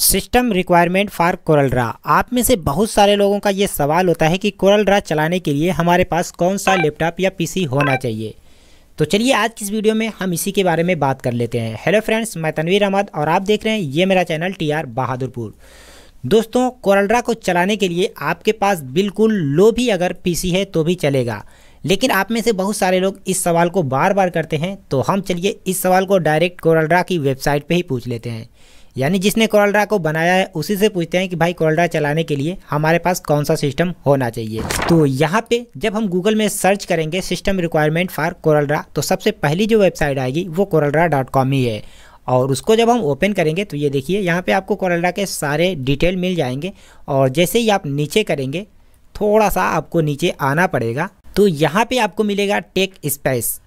system requirement for draw आप में से बहुत सारे लोगों का ये सवाल होता है कि ड्रा चलाने के लिए हमारे पास कौन सा लैपटॉप या पीसी होना चाहिए तो चलिए आज की इस वीडियो में हम इसी के बारे में बात कर लेते हैं हेलो फ्रेंड्स मैं तनवीर अहमद और आप देख रहे हैं ये मेरा चैनल टी आर बहादुरपुर दोस्तों कोरलड्रा को चलाने के लिए आपके पास बिल्कुल लो भी अगर पी है तो भी चलेगा लेकिन आप में से बहुत सारे लोग इस सवाल को बार बार करते हैं तो हम चलिए इस सवाल को डायरेक्ट कोरलड्रा की वेबसाइट पर ही पूछ लेते हैं यानी जिसने कोरलड्रा को बनाया है उसी से पूछते हैं कि भाई कोरलड्रा चलाने के लिए हमारे पास कौन सा सिस्टम होना चाहिए तो यहाँ पे जब हम गूगल में सर्च करेंगे सिस्टम रिक्वायरमेंट फॉर कोरलड्रा तो सबसे पहली जो वेबसाइट आएगी वो कोरलरा ही है और उसको जब हम ओपन करेंगे तो ये देखिए यहाँ पे आपको कोरलड्रा के सारे डिटेल मिल जाएंगे और जैसे ही आप नीचे करेंगे थोड़ा सा आपको नीचे आना पड़ेगा तो यहाँ पे आपको मिलेगा टेक स्पेस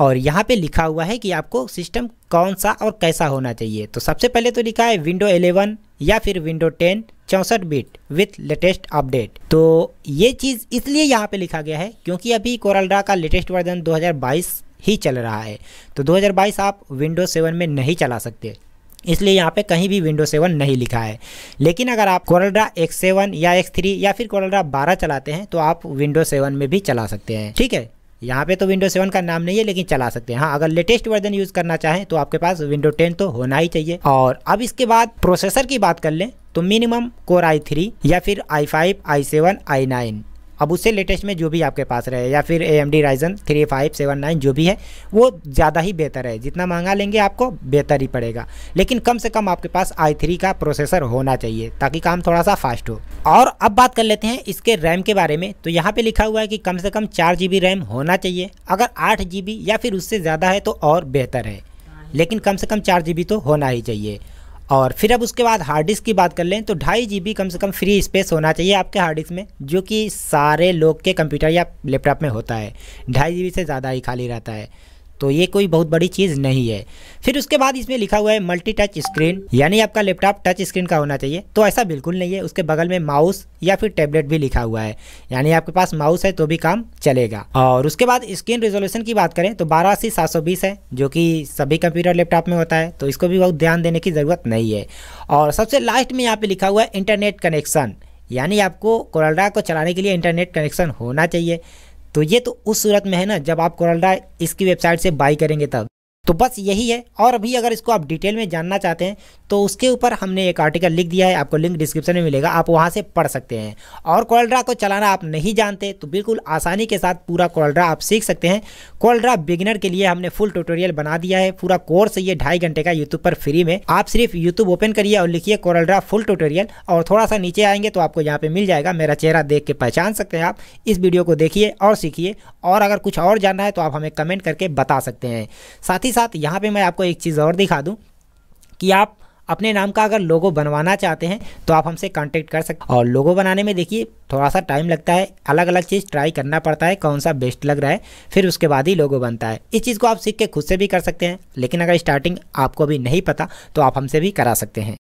और यहाँ पे लिखा हुआ है कि आपको सिस्टम कौन सा और कैसा होना चाहिए तो सबसे पहले तो लिखा है विंडो 11 या फिर विंडो 10 चौंसठ बिट विथ लेटेस्ट अपडेट तो ये चीज़ इसलिए यहाँ पे लिखा गया है क्योंकि अभी कोरलड्रा का लेटेस्ट वर्जन 2022 ही चल रहा है तो 2022 आप विंडो 7 में नहीं चला सकते इसलिए यहाँ पे कहीं भी विंडो 7 नहीं लिखा है लेकिन अगर आप कोरलड्रा एक्स सेवन या एक्स थ्री या फिर कोरलड्रा बारह चलाते हैं तो आप विंडो 7 में भी चला सकते हैं ठीक है यहाँ पे तो विंडो सेवन का नाम नहीं है लेकिन चला सकते हैं हाँ अगर लेटेस्ट वर्जन यूज़ करना चाहें तो आपके पास विंडो टेन तो होना ही चाहिए और अब इसके बाद प्रोसेसर की बात कर लें तो मिनिमम कोर आई थ्री या फिर i five i seven i nine अब उससे लेटेस्ट में जो भी आपके पास रहे या फिर A M D Ryzen three five seven nine जो भी है वो ज़्यादा ही बेहतर है जितना महंगा लेंगे आपको बेहतर ही पड़ेगा लेकिन कम से कम आपके पास आई थ्री का प्रोसेसर होना चाहिए ताकि काम थोड़ा सा फास्ट हो और अब बात कर लेते हैं इसके रैम के बारे में तो यहाँ पर लिखा हुआ है कि कम से कम चार जी रैम होना चाहिए अगर आठ जी या फिर उससे ज़्यादा है तो और बेहतर है लेकिन कम से कम चार जी तो होना ही चाहिए और फिर अब उसके बाद हार्ड डिस्क की बात कर लें तो ढाई जी कम से कम फ्री स्पेस होना चाहिए आपके हार्ड डिस्क में जो कि सारे लोग के कंप्यूटर या लैपटॉप में होता है ढाई जी से ज़्यादा ही खाली रहता है तो ये कोई बहुत बड़ी चीज़ नहीं है फिर उसके बाद इसमें लिखा हुआ है मल्टी टच स्क्रीन यानी आपका लैपटॉप टच स्क्रीन का होना चाहिए तो ऐसा बिल्कुल नहीं है उसके बगल में माउस या फिर टैबलेट भी लिखा हुआ है यानी आपके पास माउस है तो भी काम चलेगा और उसके बाद स्क्रीन रिजोल्यूशन की बात करें तो बारह अस्सी सात सौ बीस है जो कि सभी कंप्यूटर लैपटॉप में होता है तो इसको भी बहुत ध्यान देने की ज़रूरत नहीं है और सबसे लास्ट में यहाँ पे लिखा हुआ है इंटरनेट कनेक्शन यानी आपको कोरलडा को चलाने के लिए इंटरनेट कनेक्शन होना चाहिए तो ये तो उस सूरत में है ना जब आप कोरलडा इसकी वेबसाइट से बाई करेंगे तब तो बस यही है और अभी अगर इसको आप डिटेल में जानना चाहते हैं तो उसके ऊपर हमने एक आर्टिकल लिख दिया है आपको लिंक डिस्क्रिप्शन में मिलेगा आप वहाँ से पढ़ सकते हैं और कोल्ड्रा को चलाना आप नहीं जानते तो बिल्कुल आसानी के साथ पूरा कोल्ड्रा आप सीख सकते हैं कोल्ड्रा बिगिनर के लिए हमने फुल ट्यूटोरियल बना दिया है पूरा कोर्स ये ढाई घंटे का यूट्यूब पर फ्री में आप सिर्फ यूट्यूब ओपन करिए और लिखिए कोल्ड्रा फुल ट्यूटोरियल और थोड़ा सा नीचे आएंगे तो आपको यहाँ पर मिल जाएगा मेरा चेहरा देख के पहचान सकते हैं आप इस वीडियो को देखिए और सीखिए और अगर कुछ और जानना है तो आप हमें कमेंट करके बता सकते हैं साथ ही साथ यहाँ पे मैं आपको एक चीज़ और दिखा दूँ कि आप अपने नाम का अगर लोगो बनवाना चाहते हैं तो आप हमसे कांटेक्ट कर सकते और लोगो बनाने में देखिए थोड़ा सा टाइम लगता है अलग अलग चीज़ ट्राई करना पड़ता है कौन सा बेस्ट लग रहा है फिर उसके बाद ही लोगो बनता है इस चीज़ को आप सीख के खुद से भी कर सकते हैं लेकिन अगर स्टार्टिंग आपको अभी नहीं पता तो आप हमसे भी करा सकते हैं